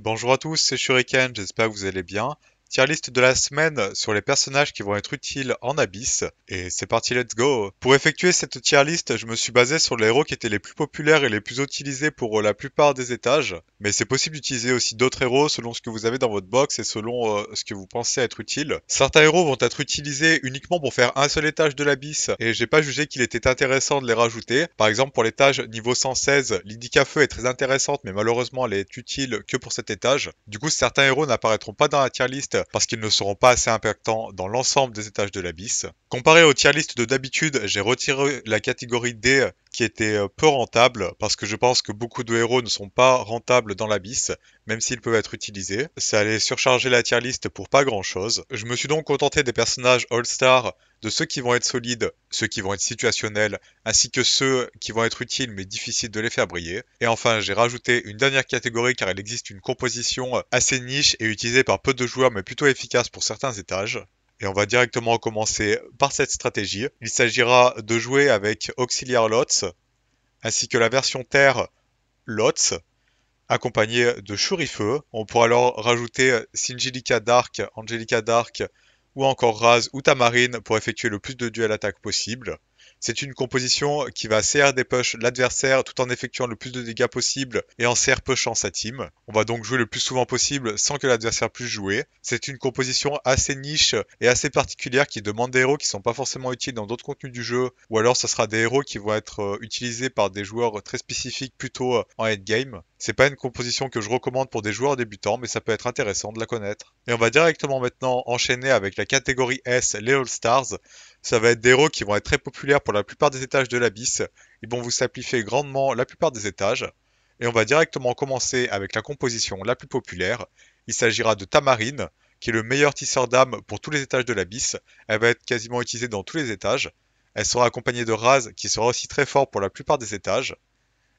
Bonjour à tous, c'est Shuriken, j'espère que vous allez bien tier de la semaine sur les personnages qui vont être utiles en Abyss. Et c'est parti, let's go Pour effectuer cette tier list, je me suis basé sur les héros qui étaient les plus populaires et les plus utilisés pour euh, la plupart des étages. Mais c'est possible d'utiliser aussi d'autres héros selon ce que vous avez dans votre box et selon euh, ce que vous pensez être utile. Certains héros vont être utilisés uniquement pour faire un seul étage de l'Abyss et j'ai pas jugé qu'il était intéressant de les rajouter. Par exemple, pour l'étage niveau 116, l'Idica Feu est très intéressante mais malheureusement elle est utile que pour cet étage. Du coup, certains héros n'apparaîtront pas dans la tier parce qu'ils ne seront pas assez impactants dans l'ensemble des étages de l'Abyss. Comparé aux tier list de d'habitude, j'ai retiré la catégorie D qui était euh, peu rentable parce que je pense que beaucoup de héros ne sont pas rentables dans l'Abyss, même s'ils peuvent être utilisés. Ça allait surcharger la tier list pour pas grand chose. Je me suis donc contenté des personnages All-Star de ceux qui vont être solides, ceux qui vont être situationnels, ainsi que ceux qui vont être utiles mais difficiles de les faire briller. Et enfin, j'ai rajouté une dernière catégorie car il existe une composition assez niche et utilisée par peu de joueurs mais plutôt efficace pour certains étages. Et on va directement commencer par cette stratégie. Il s'agira de jouer avec auxiliaire Lots, ainsi que la version Terre Lots, accompagnée de Shurifeu. On pourra alors rajouter Syngelica Dark, Angelica Dark, ou encore Raz ou Tamarine pour effectuer le plus de duel attaque possible. C'est une composition qui va des push l'adversaire tout en effectuant le plus de dégâts possible et en CR pushant sa team. On va donc jouer le plus souvent possible sans que l'adversaire puisse jouer. C'est une composition assez niche et assez particulière qui demande des héros qui ne sont pas forcément utiles dans d'autres contenus du jeu ou alors ce sera des héros qui vont être euh, utilisés par des joueurs très spécifiques plutôt euh, en endgame. C'est pas une composition que je recommande pour des joueurs débutants, mais ça peut être intéressant de la connaître. Et on va directement maintenant enchaîner avec la catégorie S, les All-Stars. Ça va être des héros qui vont être très populaires pour la plupart des étages de l'abysse. Ils vont vous simplifier grandement la plupart des étages. Et on va directement commencer avec la composition la plus populaire. Il s'agira de Tamarine, qui est le meilleur tisseur d'âme pour tous les étages de l'Abyss. Elle va être quasiment utilisée dans tous les étages. Elle sera accompagnée de Raz, qui sera aussi très fort pour la plupart des étages.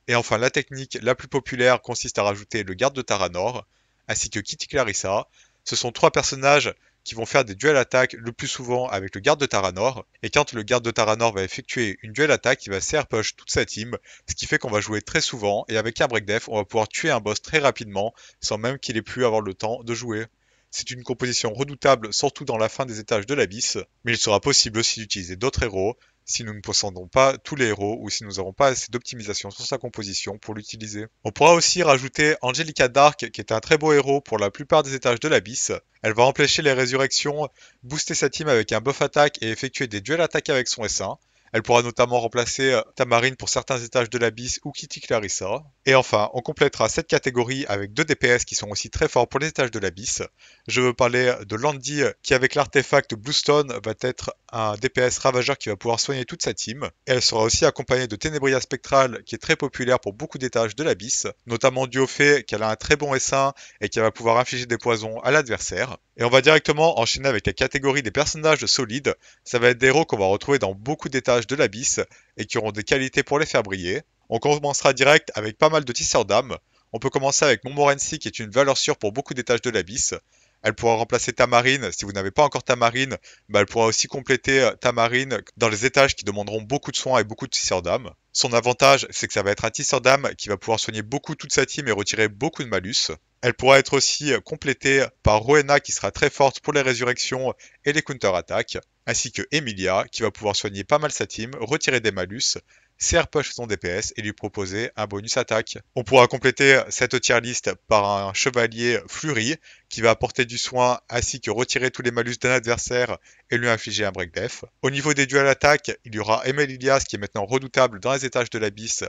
Et enfin la technique la plus populaire consiste à rajouter le garde de Taranor, ainsi que Kitty Clarissa. Ce sont trois personnages qui vont faire des duels attaques le plus souvent avec le garde de Taranor, et quand le garde de Taranor va effectuer une duel attaque, il va CR-Push toute sa team, ce qui fait qu'on va jouer très souvent, et avec un break def, on va pouvoir tuer un boss très rapidement, sans même qu'il ait pu avoir le temps de jouer. C'est une composition redoutable, surtout dans la fin des étages de l'Abyss, mais il sera possible aussi d'utiliser d'autres héros, si nous ne possédons pas tous les héros ou si nous n'aurons pas assez d'optimisation sur sa composition pour l'utiliser. On pourra aussi rajouter Angelica Dark qui est un très beau héros pour la plupart des étages de l'Abyss. Elle va empêcher les résurrections, booster sa team avec un buff attaque et effectuer des duels attaques avec son S1. Elle pourra notamment remplacer euh, Tamarine pour certains étages de l'Abysse ou Kitty Clarissa. Et enfin, on complétera cette catégorie avec deux DPS qui sont aussi très forts pour les étages de l'Abyss. Je veux parler de Landy euh, qui avec l'artefact Bluestone va être un DPS ravageur qui va pouvoir soigner toute sa team. elle sera aussi accompagnée de Ténébria Spectral qui est très populaire pour beaucoup d'étages de l'Abyss. notamment dû au fait qu'elle a un très bon essaim et qu'elle va pouvoir infliger des poisons à l'adversaire. Et on va directement enchaîner avec la catégorie des personnages solides. Ça va être des héros qu'on va retrouver dans beaucoup d'étages de l'abysse et qui auront des qualités pour les faire briller. On commencera direct avec pas mal de tisseurs d'âme. On peut commencer avec Montmorency qui est une valeur sûre pour beaucoup d'étages de l'abysse. Elle pourra remplacer Tamarine. Si vous n'avez pas encore Tamarine, bah, elle pourra aussi compléter euh, Tamarine dans les étages qui demanderont beaucoup de soins et beaucoup de tisseurs d'âme. Son avantage, c'est que ça va être un Tisser d'âme qui va pouvoir soigner beaucoup toute sa team et retirer beaucoup de malus. Elle pourra être aussi euh, complétée par Rowena qui sera très forte pour les résurrections et les counter-attaques ainsi que Emilia, qui va pouvoir soigner pas mal sa team, retirer des malus, serre poche son DPS et lui proposer un bonus attaque. On pourra compléter cette tier list par un chevalier Flurry qui va apporter du soin ainsi que retirer tous les malus d'un adversaire et lui infliger un break death. Au niveau des duels attaques, il y aura Emilia qui est maintenant redoutable dans les étages de l'abysse,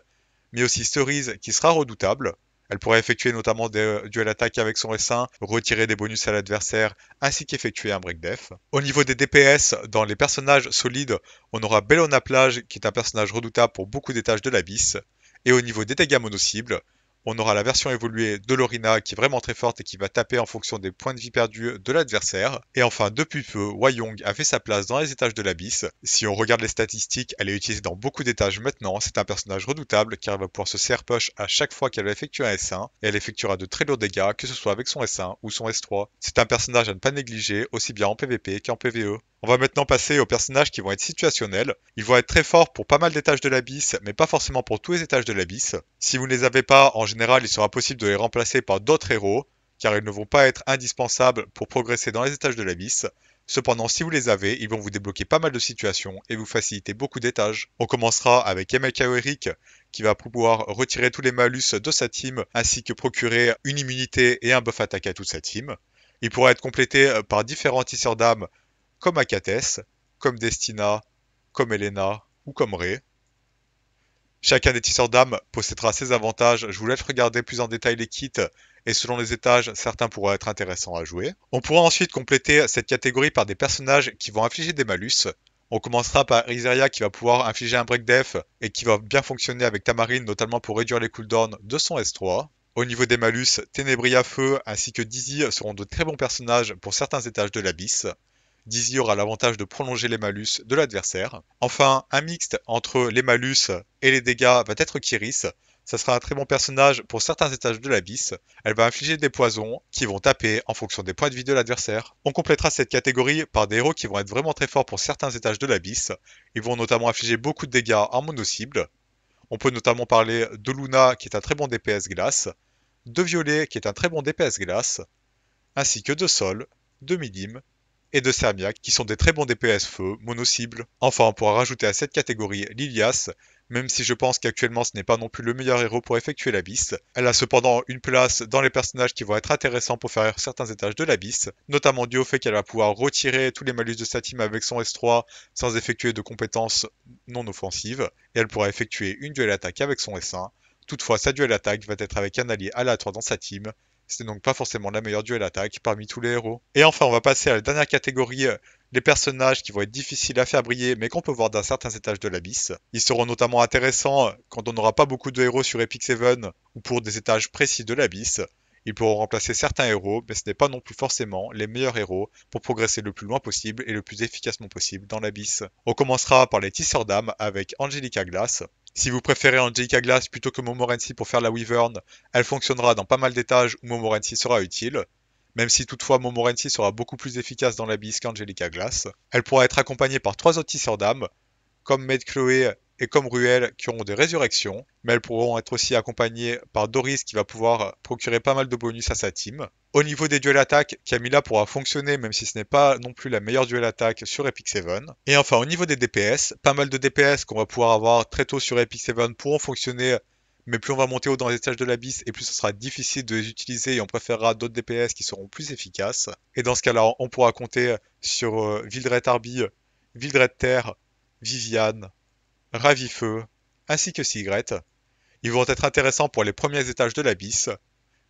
mais aussi Cerise qui sera redoutable. Elle pourra effectuer notamment des euh, duels attaques avec son s retirer des bonus à l'adversaire, ainsi qu'effectuer un break def. Au niveau des DPS, dans les personnages solides, on aura Bellona Plage qui est un personnage redoutable pour beaucoup d'étages de l'abysse. Et au niveau des dégâts mono-cibles... On aura la version évoluée de Lorina qui est vraiment très forte et qui va taper en fonction des points de vie perdus de l'adversaire. Et enfin, depuis peu, Wayong a fait sa place dans les étages de l'Abysse. Si on regarde les statistiques, elle est utilisée dans beaucoup d'étages maintenant. C'est un personnage redoutable car elle va pouvoir se poche à chaque fois qu'elle va effectuer un S1 et elle effectuera de très lourds dégâts, que ce soit avec son S1 ou son S3. C'est un personnage à ne pas négliger aussi bien en PvP qu'en PvE. On va maintenant passer aux personnages qui vont être situationnels. Ils vont être très forts pour pas mal d'étages de l'Abyss, mais pas forcément pour tous les étages de l'Abyss. Si vous ne les avez pas, en général, il sera possible de les remplacer par d'autres héros, car ils ne vont pas être indispensables pour progresser dans les étages de l'Abyss. Cependant, si vous les avez, ils vont vous débloquer pas mal de situations et vous faciliter beaucoup d'étages. On commencera avec Emeka Eric, qui va pouvoir retirer tous les malus de sa team, ainsi que procurer une immunité et un buff attaque à toute sa team. Il pourra être complété euh, par différents tisseurs d'âmes comme Achates, comme Destina, comme Elena ou comme Ré. Chacun des tisseurs d'âme possédera ses avantages. Je vous laisse regarder plus en détail les kits et selon les étages, certains pourraient être intéressants à jouer. On pourra ensuite compléter cette catégorie par des personnages qui vont infliger des malus. On commencera par Iseria qui va pouvoir infliger un break def et qui va bien fonctionner avec Tamarine notamment pour réduire les cooldowns de son S3. Au niveau des malus, Ténébris feu ainsi que Dizzy seront de très bons personnages pour certains étages de l'abysse. Dizzy aura l'avantage de prolonger les malus de l'adversaire. Enfin, un mixte entre les malus et les dégâts va être Kiris. Ça sera un très bon personnage pour certains étages de l'abyss. Elle va infliger des poisons qui vont taper en fonction des points de vie de l'adversaire. On complétera cette catégorie par des héros qui vont être vraiment très forts pour certains étages de l'abyss. Ils vont notamment infliger beaucoup de dégâts en mono-cible. On peut notamment parler de Luna qui est un très bon DPS glace, de Violet qui est un très bon DPS glace, ainsi que de Sol, de Midim et de Samiak qui sont des très bons DPS feu, mono-cible. Enfin, on pourra rajouter à cette catégorie Lilias, même si je pense qu'actuellement ce n'est pas non plus le meilleur héros pour effectuer l'Abyss. Elle a cependant une place dans les personnages qui vont être intéressants pour faire certains étages de l'Abyss, notamment dû au fait qu'elle va pouvoir retirer tous les malus de sa team avec son S3 sans effectuer de compétences non offensives, et elle pourra effectuer une duel attaque avec son S1. Toutefois, sa duel attaque va être avec un allié aléatoire dans sa team, n'est donc pas forcément la meilleure duel attaque parmi tous les héros. Et enfin, on va passer à la dernière catégorie, euh, les personnages qui vont être difficiles à faire briller, mais qu'on peut voir dans certains étages de l'abysse. Ils seront notamment intéressants euh, quand on n'aura pas beaucoup de héros sur Epic Seven ou pour des étages précis de l'abysse. Ils pourront remplacer certains héros, mais ce n'est pas non plus forcément les meilleurs héros pour progresser le plus loin possible et le plus efficacement possible dans l'abysse. On commencera par les tisseurs d'âme avec Angelica Glass. Si vous préférez Angelica Glass plutôt que Montmorency pour faire la Wyvern, elle fonctionnera dans pas mal d'étages où Montmorency sera utile. Même si toutefois montmorency sera beaucoup plus efficace dans la bise qu'Angelica Glass, elle pourra être accompagnée par trois tisseurs d'âme, comme Maid Chloé et comme Ruel qui auront des résurrections, mais elles pourront être aussi accompagnées par Doris qui va pouvoir procurer pas mal de bonus à sa team. Au niveau des duels attaques, Camilla pourra fonctionner même si ce n'est pas non plus la meilleure duel attaque sur Epic 7. Et enfin au niveau des DPS, pas mal de DPS qu'on va pouvoir avoir très tôt sur Epic 7 pourront fonctionner mais plus on va monter haut dans les étages de l'abysse et plus ce sera difficile de les utiliser et on préférera d'autres DPS qui seront plus efficaces. Et dans ce cas-là, on pourra compter sur euh, Vildred Arby, Vildred Terre, Viviane, Ravifeu, ainsi que Sigrette, ils vont être intéressants pour les premiers étages de l'abysse,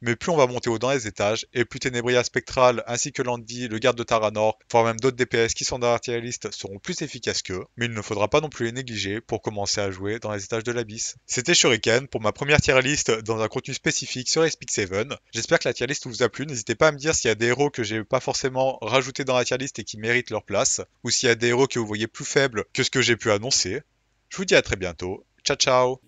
mais plus on va monter au dans les étages, et plus Ténébria Spectral ainsi que Landy, le garde de Taranor, voire même d'autres DPS qui sont dans la seront plus efficaces qu'eux, mais il ne faudra pas non plus les négliger pour commencer à jouer dans les étages de l'abysse. C'était Shuriken pour ma première tier list dans un contenu spécifique sur spx 7. J'espère que la tier list vous a plu, n'hésitez pas à me dire s'il y a des héros que n'ai pas forcément rajoutés dans la tier list et qui méritent leur place, ou s'il y a des héros que vous voyez plus faibles que ce que j'ai pu annoncer. Je vous dis à très bientôt. Ciao ciao